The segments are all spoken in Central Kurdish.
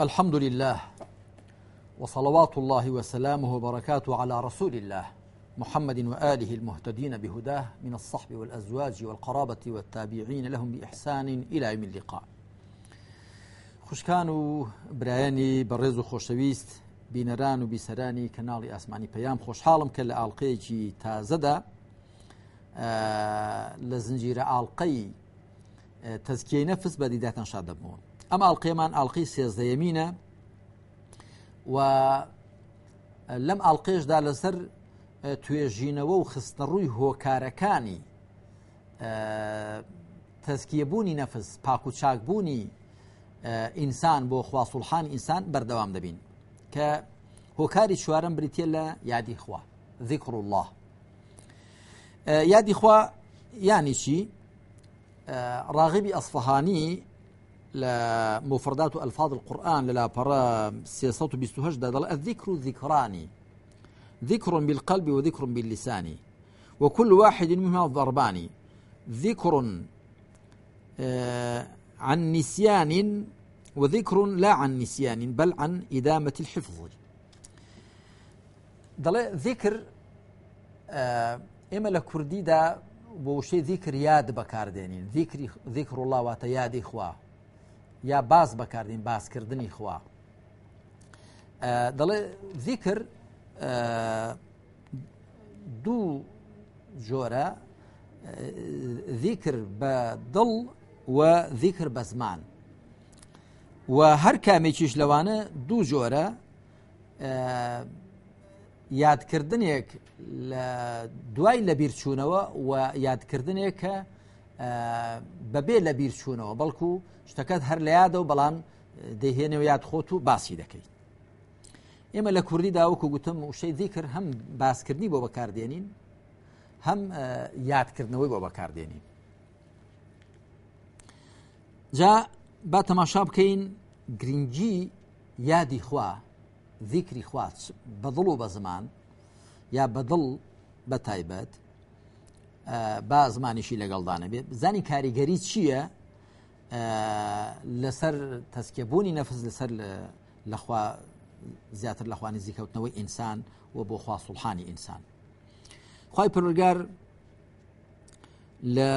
الحمد لله وصلوات الله وسلامه وبركاته على رسول الله محمد وآله المهتدين بهداه من الصحب والأزواج والقرابة والتابعين لهم بإحسان إلى يوم اللقاء خشكانو و برزو خوشويست و بسراني كنالي أسماني بيام کەناڵی ئاسمانی پەیام خۆشحاڵم تازدا لە ئاڵلقەیەکی تازەدا لە زنجیرە ئاڵلقەی تەزکیی شاد دەبوون ئەم ئاڵلقێمان ئاڵلقی سێزدەیەمینە و لەم ئاڵلقێشدا لەسەر توێژینەوە و خستنڕووی هۆکارەکانی تەسکیەبوونی نەفس پاک و چاکبوونی ئینسان بۆ خواسوڵحان ئینسان بەردەوام دەبین کە هۆکاری چوارم بریتە لە یادی خوا ذیکڕ الله یادی خوا ینی چی ڕاغبی ئەسفهانی لا مفردات الفاظ القران لا لە سياسات 328 دا الذكر ذكراني ذكر بالقلب وذكر باللسان وكل واحد منهما ضربان ذكر آه عن نسيان وذكر لا عن نسيان بل عن إدامة الحفظ ذكر آه، إما ئێمە دا کوردیدا ذكر ياد ذیکر یاد ذكر ذكر الله یادی اخوه یا باس بەکاردین باسکردنی خوا دەڵێ زیکر دوو جۆرە ذیکر بە دڵ و ذیکر بە زمان و هەر کامێکیش لەوانە دوو جۆرە یادکردنێک دوای لە بیرچوونەوە و یادکردنێک کە بەبێ لە بیر چوونەوە بەڵکو شتەکەت هەر لە یادە و بەڵام دەهێنێ و یاد خۆت و باسی دەکەیت ئێمە لە کوردیدا وەکو گوتم وشەی دیکر هەم باسکردنی بۆ بەکاردێنین هەم یادکردنەوەی بۆ بەکاردێنین جا با تەماشا بکەین گرنگی یادی خوا ذیکری خوات بەدڵ و بە زمان یا بەدڵ بە تایبەت با زمانیشی لەگەڵدانە بێت زانی کاریگەری چییە آه، لەسەر لسر نەفز لەسەر لخوا زیاتر لەخوانی زیکەوتنەوەی انسان و بو خوا سلحانی انسان خی پرگار لە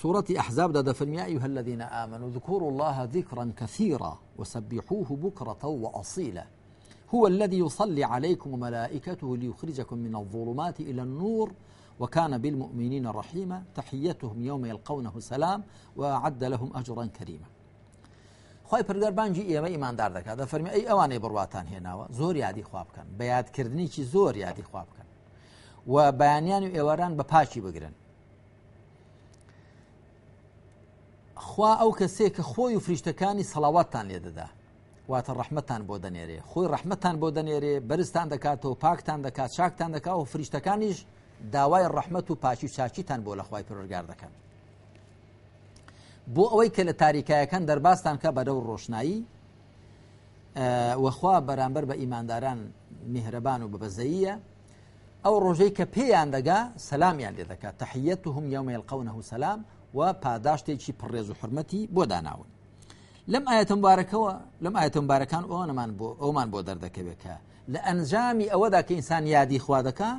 سورة أحزاب دا فلم يا أيها الذين آمنوا اذكروا الله ذكرا كثيرا وسبحوه بكرة وأصيلا هو الذي يصلي عليكم وملائكته ليخرجكم من الظلمات إلى النور وكان بالمؤمنين رحيما تحيتهم يوم يلقونه سلام وعد لهم أجرا كريما خی پردەربانجی ئێمە ئیماندار دەکات دە فەرمی ئەی ئەوانەی بڕواتان هێناوە زۆر یادی خواب بکەن بە یادکردنیی زۆر یادی خواب بکەن و بەیانیان و ئێواران بە پاچی بگرن خوا ئەو کەسێک کە خۆی و فریشتەکانی سەڵاواتان لێدەدا واتە ڕحمەتان بۆ دەنێرێ خۆی ڕحمەتان بۆ دەنێرێ بەرزتان دەکاتەوە پاکتان دەکات شاکتان دەکات و فریشتەکانیش داوای ڕەحمت و پاچی چاچیتان بۆ لە خی پرۆرگار دەکەن بۆ ئەوەی کە لە تاریکایەکان دەرباستان کە بەدە و ڕۆشنایی وەخوا بەرامبەر بە ئیمانداران میهرەبان و بەبەزەیە ئەو ڕۆژەی کە پێیان دەگا سەلامیان لێ دەکات تحیەت و هم یومێل قەونە و سەسلام و پاداشتێکی پڕێز و حرمەتی بۆ داناون لەم ئاەتم بارەکەەوە لەم ئاەتم بارەکان ئەومان بۆ ئەومان بۆ دەردەکەوێت کە لە ئەنجامی ئەوەدا کە ئینسان یادی خوا دەکا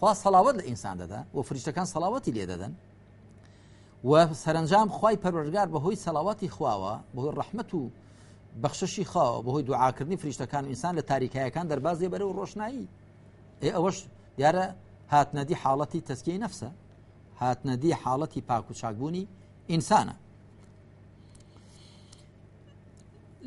خوا سەلاوت لە ئینسان دەدا و فریشتەکان سەلاوەتی لێ دەدەن و سەرنجام خی پەرۆژگار بەهۆی سەلاوەتی خواوە بەهۆی ڕحمت و بەخششی خاوە بەهۆی دوعاکردنی فریشتەکان ئینسان لە تاریکایەکان دەربازێ بەرە و ڕۆشنایی ئێ ئەوەش دیارە هاتنەدی حاڵەتی تەسکی نەفسە هاتنەدی حاڵەتی پاکوچاکبوونی ئینسانە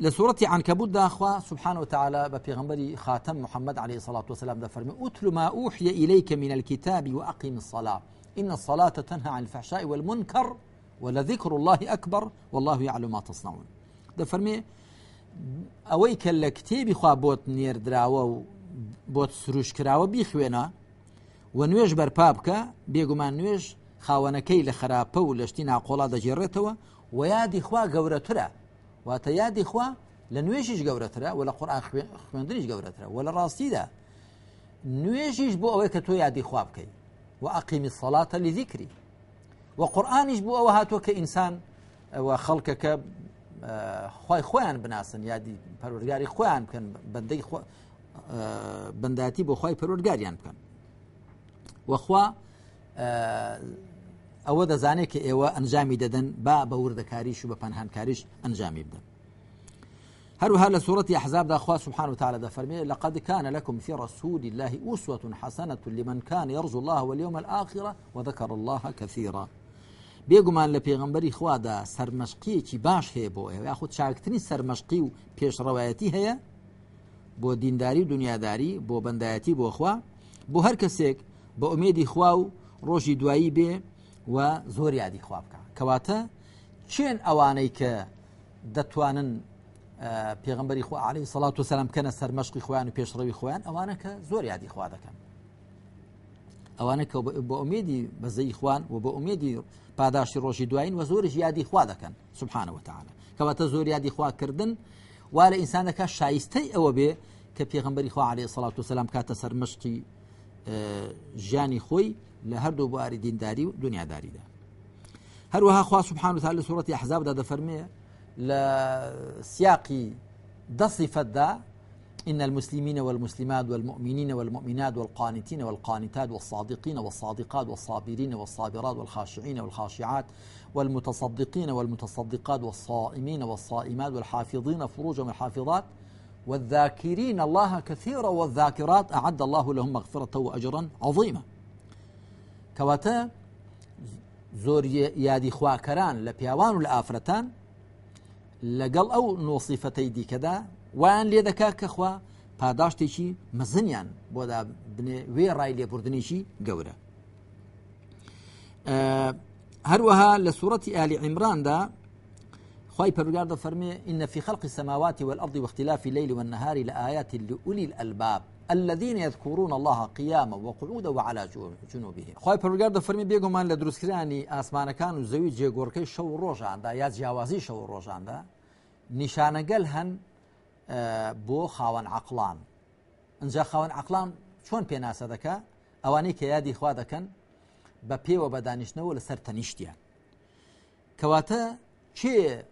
لسورة عنكبوت دا أخوة سبحانه وتعالى بە خاتم محمد عليه الصلاة دا فرمي أتل ما أوحي إليك من الكتاب وأقم الصلاة إن الصلاة تنهى عن الفحشاء والمنكر ولذكر الله أكبر والله يعلم ما تصنعون دا فرمي أويك لە کتێبی خوا بۆت نێردراوە و بۆت سروشکراوە بیخوێنە و نوێژ بەرپا بکە بێگومان نوێژ خاوەنەکەی لە خراپە و ويادي ناقۆڵا دەژێڕێتەوە خوا واتە یادی خوا لە نوێژیش گەورەترە و لە قڕان خوێندنیش گەورەترە و لە ڕاستیدا نوێژیش بۆ ئەوەی کە تۆ یادی خوا بکەیت و عقیمی سەڵاتە لی دیکری و قورآانیش بوو ئەوە هاتووە کە ئینسان خەڵکەکە خی خۆیان بناسن یادی پەرۆرگاری خۆیان بکەن بەندەی بەنداتی بۆ خی پەرۆرگاریان بکەن وەخوا ئەوە دەزانێت کە ئێوە ئەنجامی دەدەن با بە وردەکاریش و بە پەنهانکاریش ئەنجامی بدەن هەروها لە سوورەتی حزابدا خوا سبحان و تعالى دەفەرمێ لقد كان لكم في رسول الله أسوة حسنة لمن كان يرجو الله واليوم الآخرة وذكر الله كثيرا بێگومان لە پێغمبەری خوادا سەرمەشقیەکی باش هەیە بۆ ئێوە یاخود چاکتنی سەرمەشقی و پێشڕەوایەتی هەیە بۆ دینداری و دنیاداری بۆ بەندایەتی بۆ خوا بۆ هەر کەسێک بە ئومێدی خوا و ڕۆژی دوایی بێ و زۆر یادی خوا بکە کەواتە چێن ئەوانەی کە دەتوانن پێغمبەری خو علی سەڵات و سەسلام کەنە سەرمەشقی خۆیان و پێشڕەوی خۆیان ئەوانە کە زۆر یادی خوا دەکەن ئەوانە کە بە ئومێدی بەزەی خوان و بە ئومێدی پاداشتی ڕۆژی دوایین و زۆرش یادی خوا دەکەن سبحانەوە تعاە کەواتە زۆر یادی خواکردن وا لە ئینسانەکە شایستەی ئەوە بێ کە پێغمبەری خوا عليه سەڵات و سەسلام کاتە سەرمەشتی ژیانی خۆی لە هەردوو بواری دینداری و دنیاداریدا هەروەها خوا سبحان وتال لە سوورەتی حزابدا دەفەرمێ لە سیاقی دەصفتدا إن المسلمين والمسلمات والمؤمنين والمؤمنات والقانتين والقانتات والصادقين والصادقات والصابرين والصابرات والخاشعين والخاشعات والمتصدقين والمتصدقات والصائمين والصائمات والحافظين فروجهم الحافظات والذاكرين الله كثيرا والذاكرات أعد الله لهم مغفرة وأجرا عظيما كواتا زۆر یادی خواکەران لە پیاوان و لە ئافرەتان لەگەڵ ئەو نۆسیفەتەی دیکەدا ویان لێ دەکا کەخوا پاداشتێکی مەزنیان بۆدا وێ ڕای لێبوردنیشی گەورە آه، هروها لسورة آل عمران عیمراندا خوي پەرگار فرمي إن في خلق السماوات والأرض واختلاف الليل والنهار لآيات لأولي الألباب الذين يذكرون الله قياما وقعودا وعلى جنوبهم خی پەرگار دە فەرمی بێگومان اسمان دروستکرانی زوي جيغوركي شو جێگۆڕکەی يا ڕۆژاندا شو جیاوازی شەو ڕۆژاندا نیشانەگەل هەن آه، بۆ خاوەن عقلان جا خاون عقلان شلون بيناس دەکە اواني كي يادي خوا دەکەن ببي وبدانشنو ولا لەسەر تەنیشتیان چه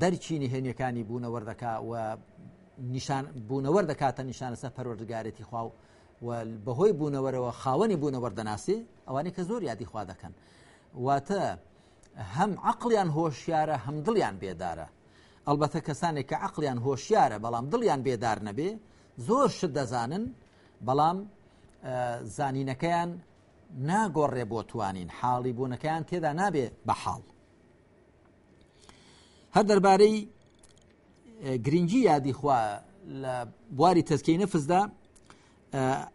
دەرچینی هێنیەکانی بوونەوەردەکە و بوونەوەردەکاتە نیشانە سە پەروەردگارەتی خوا و بەهۆی بوونەوەرەوە خاوەنی بوونەوەردەناسی ئەوانەی کە زۆر یادی خوا دەکەن واتە هەم عقلیان هۆشیارە هەم دڵیان بێدارە ئەلبەتە کەسانێک کە عقلیان هۆشیارە بەڵام دڵیان بێدار نەبێ زۆر شت دەزانن بەڵام زانینەکەیان ناگۆڕێ بۆ توانین حاڵی بوونەکەیان تێدا نابێ بە حاڵ هەر دەربارەی گرنگی یادی خوا لە بواری تەزکەی نەفزدا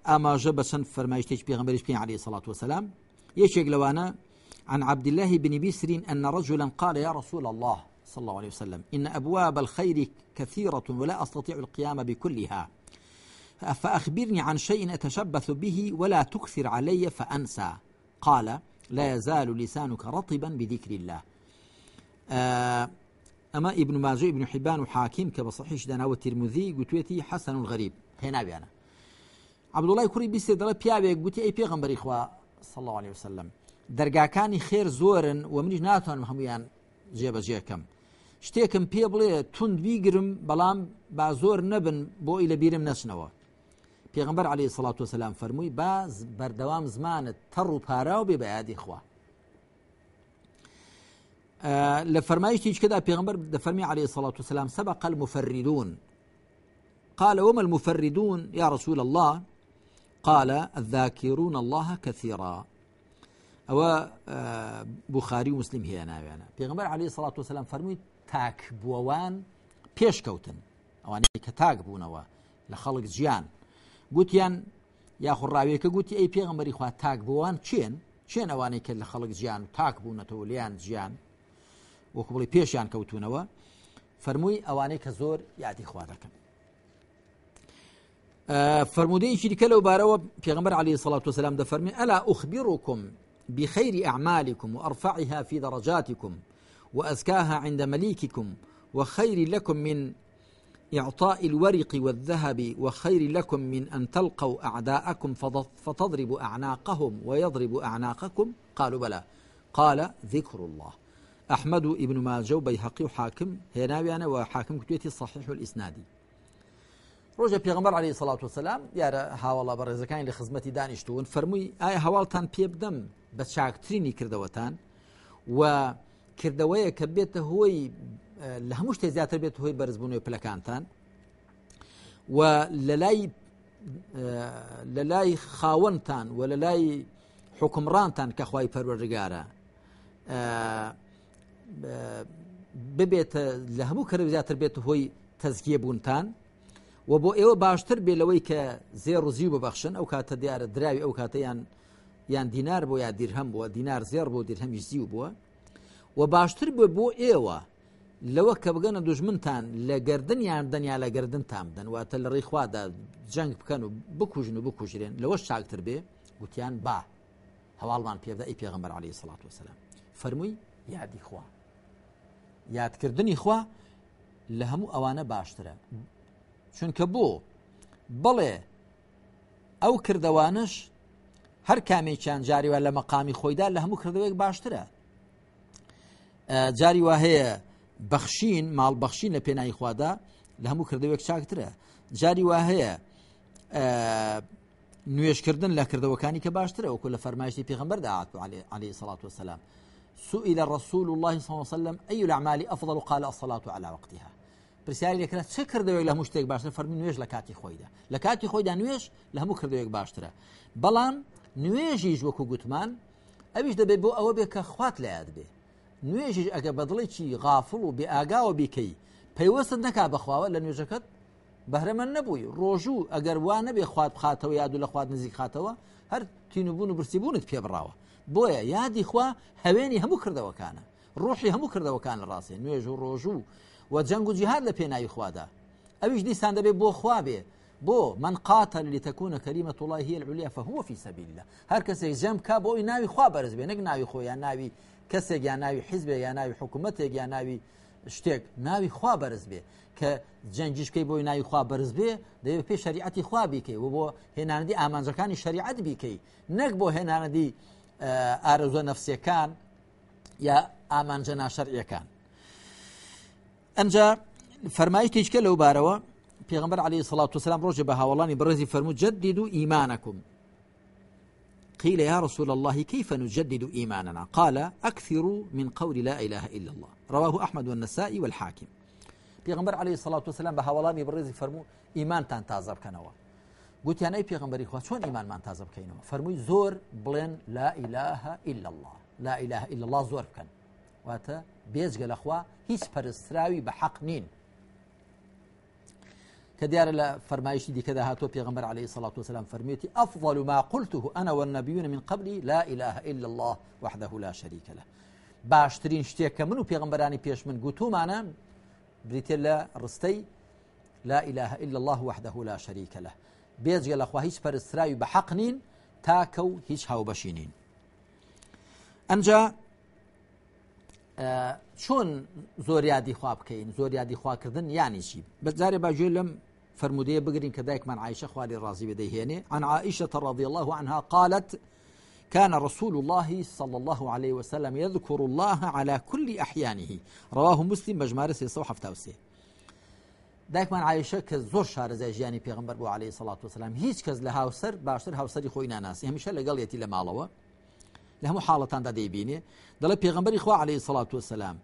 ئاماژە بە چەند فەرمایشتێک پێغمبەریش پێ عليه سلاات وسلام یەکێک لەوانە عن عبد الله بن بسر أن رجلا قال يا رسول الله صلى الله عليه وسلم إن أبواب الخير كثيرة ولا أستطيع القيام بكلها فأخبرني عن شيء أتشبث به ولا تكثر علي فأنسى قال لا يزال لسانك رطبا بذكر الله آه ئەمە ئیبن ماژ ابن حیبان و حاکیم کە بە صحیش داناوە ترموزی گوتوێتی حەسەن و غەریب هێناویانە عبدوڵای کوری بیستێ دەڵە پیاوێک گوتی ئەی پێغمبەری خوا سڵ عليه وسلم دەرگاکانی خێر زۆرن و منیش ناتوانم هەمویان جێبەجێکم شتێکم پێ بڵێ تند بیگرم بەڵام با زۆر نەبن بۆ ئی لە بیرم نەچنەوە پێغمبەر عليه سڵات وسلام فەرمووی باز بەردەوام زمانت تەڕ و پاراو بێ بەیادی خوا آه، لفرمايش كذا بيغمبر پێغمبەر عليه الصلاة والسلام سبق المفردون قال وما المفردون يا رسول الله قال الذاكرون الله كثيرا آه، بخاري ومسلم هي أنا يعني بيغمبر عليه الصلاة والسلام فرمي تاک بووەوان پێشکەوتن ئەوانەی کە تاک بوونەوە لە خەڵک يا گوتیان یاخڕاوێکە گوتی ئەی پێغمبەری خوا تاک بووان چێن چێن ئەوانەی کە لە خەڵک ژیان و تاک بوونەتەوە زيان. وەکو بڵی پێشیان کەوتونەوە فەرمووی ئەوانەی کە زۆر یادی خوا دەکەن فرمودەیەکی دیکە لەو بارەوە پێغمبەر علی والسلام وسلام دەفەرمی ئەلا اخبركم بخير أعمالكم وأرفعها في درجاتكم وأزكاها عند مليككم وخير لكم من إعطاء الورق والذهب وخير لكم من أن تلقوا أعداءكم فتضرب أعناقهم ويضرب أعناقكم قالوا بلى قال ذكر الله ئەحمد و ئیبن ماجە و بەیهقی و حاکم هێناویانەوە حاکم کوێتی صحیح و ئیسنادی ڕۆژە پێغمبەر علی سلاات وسلام یارە هاوڵە بە ڕێزەکانی لە خزمەتی دانیشتون فەرمووی ئایا هەواڵتان پێ بدەم بە چاکترینی کردەوەتان و کردەوەیە کە بێتە هۆی لە هەموو شتێ زیاتر بێت هۆی بەرزبوونەوەی پلەکانتان و لە لای لە لای خاوەنتان و لە لای حکمڕانتان کە خی پەروەردەگارە ببێتە لە هەموو کەرە زیاتر بێت هۆی تەزگیە بوونتان و بۆ ئێوە باشتر بێ لەوەی کە زێر و زی ببەخشن ئەو کاتە دیارە دراوی ئەو کاتەیان یان دینار بۆ یا دیرهەم بووە دینار زێر بۆ دیرهەمی زی و بووە و باشتر بێ بۆ ئێوە لەوە کە بگەنە دوژمنتان لە گردن یان دنیا لە گردن تام بدەنواتە لە ڕێخوادا جەنگ بکەن و بکوژن و بکوژرێن لەوە شاکتر بێ گوتیان با هەواڵمان پێدا ئەی پێغمبەر عليه سڵات وسلام فەرمووی یادی خواە یادکردنی خوا لە هەموو ئەوانە باشترە چونکە بۆ بڵێ ئەو کردەوانش هەر کامێکیان جاریوە لە مەقامی خۆیدا لە هەموو کردوێک باشترە جاری وا هەیە بەخشین ماڵبەخشین لە پێناایی خوادا لە هەموو کردوێک چاکترە جاری وا هەیە نوێشکردن لە کردەوەکانی کە باشترە وەکو لە فەرمایشتی پێغمبەردا هاتو عليه سڵات وسلام سئل رسول الله صلى الله عليه وسلم أي الأعمال أفضل قال الصلاة على وقتها پرسیاری لەکرێت چ کردەوەی لە هەموو شتێک باشتر فەرمی نوێژ لە کاتی خۆیدا لە کاتی خۆیدا نوێژ لە هەموو کردوێک باشترە بەڵام نوێژیش وەکو گوتمان ئەویش دەبێت بۆ ئەوە بێ کە خوات لەات بێ نوێژیش ئەگە بەدڵێکی غافڵ و بێ ئاگاوە بیکەی پەیوەستت نەکا بەخواوە لە نوێژەکەت بەهرەمەن نەبووی ڕۆژوو ئەگەر وان نەبێ خوات بخاتەوە یاد و لە خوات نزیک خاتەوە هەر تینوبوون و برسیبوونت پێ بڕاوە بۆیە یادی خوا هەوێنی هەموو کردەوەکانە ڕۆحی هەموو کردەوەکان لە ڕاستی نوێژ و ڕۆژوو و جەنگ و جیهار لە پێناوی خوادا ئەویش دیسان دەبێت بۆ خوا بێ بۆ من قاتل لتكون كلمة الله هي العليا فهو في سبيل الله هر کەسێک جەم کا بۆی ناوی خوا بەرز بێ نەک ناوی خۆیان ناوی کەسێک یان ناوی حیزبێ یان ناوی حکوومەتێک یان ناوی شتێک ناوی خوا بەرز بێ کە جەنجشکەی بۆی ناوی خوا بەرز بێ دەوێت پێ شریعتی خوا بیکەی و بۆ هێناندی ئامانجەکانی شریعت بیکەی نەک بۆ هێناندی ئارەزۆ آه، نەفسیەکان یا ئامانجە ناشەڕیەکان ئەمجا فەرمایش تیچکە لەو بارەوە پێغمبەر علی الصلاه وسلام ڕۆژە بە هاوڵانی ني فەرمو فرمو و ايمانكم قيل يا رسول الله كيف نجدد إيماننا قال أكثر من قول لا إله إلا الله رواه أحمد والنسائي والحاكم پیغمبر عليه الصلاة والسلام بها ني برزي فرمو إيمان تان تازر كنوا گوتیانەی پێغمبەری خوا ايمان ما تازە بکەینەوە فرموي زور بلن لا اله إلا الله لا إله إلا الله زور كان واتا بيزق الاخوه هيس پەرستراوی بحق نين كديار کە فرمايش دي كذا هاتو هاتۆ عليه الصلاه والسلام فرميتي افضل ما قلته أنا والنبيون من قبلي لا إله إلا الله وحده لا شريك له باشترين شتيك منو من و من قلتو معنا لە رستي لا إله إلا الله وحده لا شريك له خو هيش هیچ پەرستراوی بە حەق نین تاکە و هیچ هاوبەشی نین ئەمجا چۆن زۆر یادی خوا بکەین زۆر یادی خواکردن یانیشی بەجارێ باژێ لەم فرمودية بقرين كذلك من عائشة خوالي الرازي بديهيني عن عائشة رضي الله عنها قالت كان رسول الله صلى الله عليه وسلم يذكر الله على كل أحيانه رواه مسلم مجمارس يصوح توسيه دایکمان عیشە کە زۆر شارەزای ژیانی پێغمبەر بۆ عليه سڵات وسلام هیچ کەس لە هاوسەر باشتر هاوسری خۆی ناناسی هەمیشە لەگەڵیەتی لە ماڵەوە لە هەموو حاڵەتاندا دەیبینێ دەڵێ پێغمبەری خوا عليه سڵات وسلام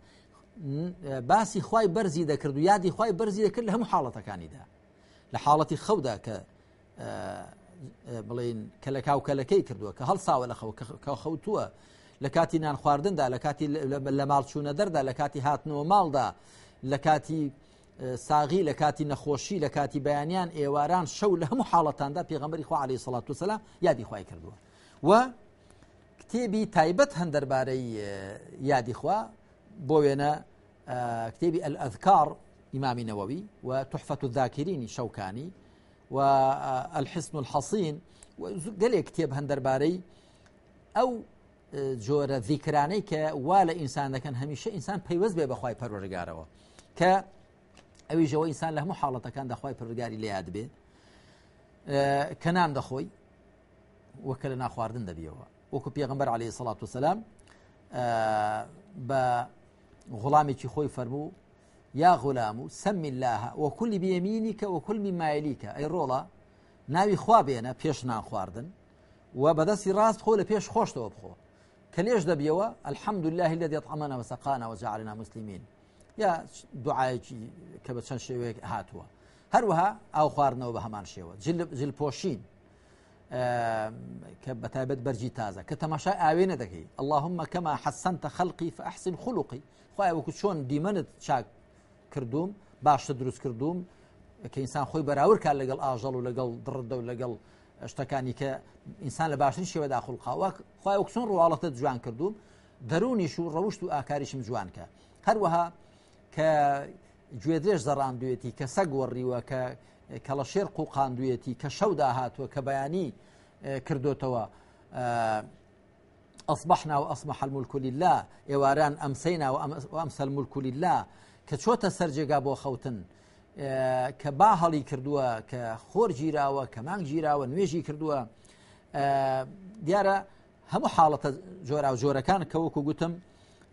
باسی خی بەرزی دەکرد و یادی خی بەرزی دەکرد لە هەموو حاڵەتەکانیدا لە حاڵەتی خەودا کە بڵین کە لە کاو کەلەکەی کردووە کە هەڵساوە لە خەوتووە لە کاتی نان خواردندا لە کاتی لە ماڵچوونە دەردا لە کاتی هاتنەوە ماڵدا لە کاتی ساغی لە کاتی نەخۆشی لە کاتی بەیانیان ئێواران شەو لە هەموو حاڵەتاندا پێغەمەری خوا عليه سڵات وسلام یادی خی کردووە و کتێبی تایبەت هەند دەربارەی یادی خوا بۆ وێنە کتێبی ئەلئذکار ئیمامی نەوەوی و تحفەت و ذاکرینی شەوکانی و الحسن الحەسین گەلێک کتێب هەند دەربارەی ئەو جۆرە ذیکرانەی کە وا لە ئینسان دەکەن هەمیشە ئینسان پەیوەست بێ بەخوای پەرۆژگارەوە کە ئەوی ژەوە إنسان له محالة كان دخوي پرگاری اللي أدبي بێ کە نان دەخۆی وەکە لە ناخواردن دەبیەوە وەکو پێغمبەر عليه سڵات وسلام بە غڵامێکی خوي فەرموو يا غلام سم الله وكل بيمينك وكل مما يليك اي رولا ناوي خوابينا بيش نان خواردن و بدسي راست خو خوش تو بخو كليش دبيوا الحمد لله الذي اطعمنا وسقانا وجعلنا مسلمين یا دوعاەکی کە بە چەند شێوەیەک هاتووە هەروەها ئاو خواردنەوە بە هەمان شێوە جلپۆشین کە بەتایبەت بەرجی تازە کە تەماشا ئاوێنە دەکەی اللهم کەما حەسەنتە خەڵقی فەحسن خولوقی خخوای وەکو چۆن دیمەنت چاک کردووم باشتە دروست کردووم کە ئینسان خۆی بەراورد کار لەگەڵ ئاژەڵ و لەگەڵ دڕدە و لەگەڵ شتەکانی کە ئینسان لە باشترین شێوە داخڵقاوەک خخوای وەکسۆن ڕواڵەتە جوان کردووم دەرونیش و ڕەوشت و ئاکاریشم جوانکە هەروەها کە گوێدرێژ زەڕاندوێتی کە سەگ وەڕیوە کە کەڵە شێر قوقااندوێتی کە شەودا هاتووە کە بەیانی کردوتەوە ئەصبحنا و ئەسمە حلمولکولی لا ئێواران ئەمسەینا و ئەمسەل مولکولی لا کە چۆتە سەررجێگا بۆ خەوتن کە با هەڵی کردووە کە خۆر گیراوە کە مانگ گیراوە نوێژی کردووە دیارە هەموو حاڵەتە جۆرا و جۆرەکان کە وەکو گوتم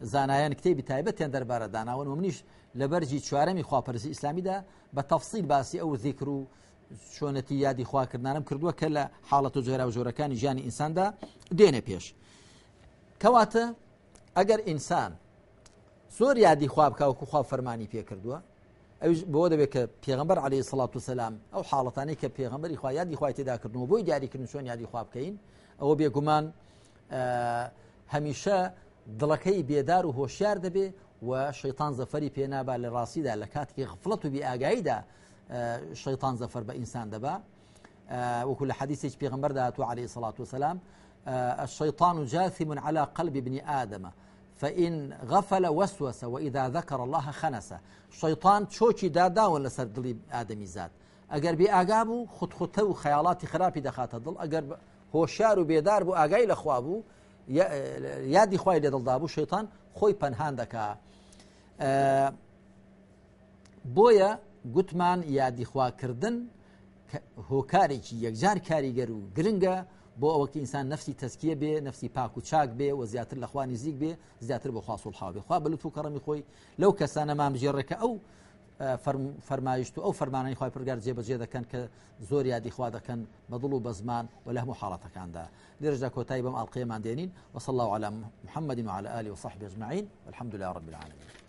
زانایان کتێبی تایبەتیان دەربارە داناون و منیش لە بەرجی چوارەمی خواپەرسی ئیسلامیدا بە تەفسیل باسی ئەو ذیکر و چۆنەتی یادی خواکردانم کردووە کە لە حاڵەت و جێرا و ژۆرەکانی ژیانی ئینساندا دێنە پێش کەواتە ئەگەر ئینسان زۆر یادی خوابکەوەکو خوا فەرمانی پێ کردووە ئەوش بۆ دەبێت کە پێغمبەر عليه سلاات و سلام ئەو حاڵەتانی کە پێغمبەری خوا یادی خوای تێداکردنەوە بۆی دیاریکردن چۆن یادی خوابکەین ئەوە بێگومان هەمیشە دڵەکەی بێدار و هۆشیار دەبێ و شەیتان زەفەری پێنابا لە ڕاستیدا لە کاتێکی غفلەت و بی بیئگاییدا آه، شەیتان زەفەر بە ئینسان دەبا آه، وەکو لە حەدیسێک پێغمبەردا تو عليه و وسلام الشيطان آه، جاثم على قلب ابن آدم فإن غفل وسوس وإذا ذكر الله خنس الشيطان چۆکی داداون لەسەر دڵی آدم زاد ئەگەر بێ خد بوو خودخوتە خرابي دخات خراپی دەخاتە هو شارو بيدار و بێدار بوو یادی خی لێ دڵدابوو شەیتان خۆی پەنهان دەکا بۆیە گوتمان یادیخواکردن هۆکارێکی یەکجار کاریگەر و گرنگە بۆ ئەوەکی ئینسان نفسی تەسکیە بێ نفسی پاک و چاک بێ و زیاتر لە خوانی زیک بێ زیاتر بۆ خواست و حاوێ خوا بلوت و کەڕمی خۆی لەو کەسانە مامژێڕێکە ئەو فەرمایشت و ئەو فەرمانانی خی پرگار جێبەجێ دەکەن کە زور یادی خوا دەکەن بەدڵ و بە زمان و لە هەموو حاڵاتەکاندا درێژدا کۆتایی بەم ئەڵلقەیەمان دێنین الله علی محمد وعلى آله وصحبه اجمعین والحمد لله رب العالمین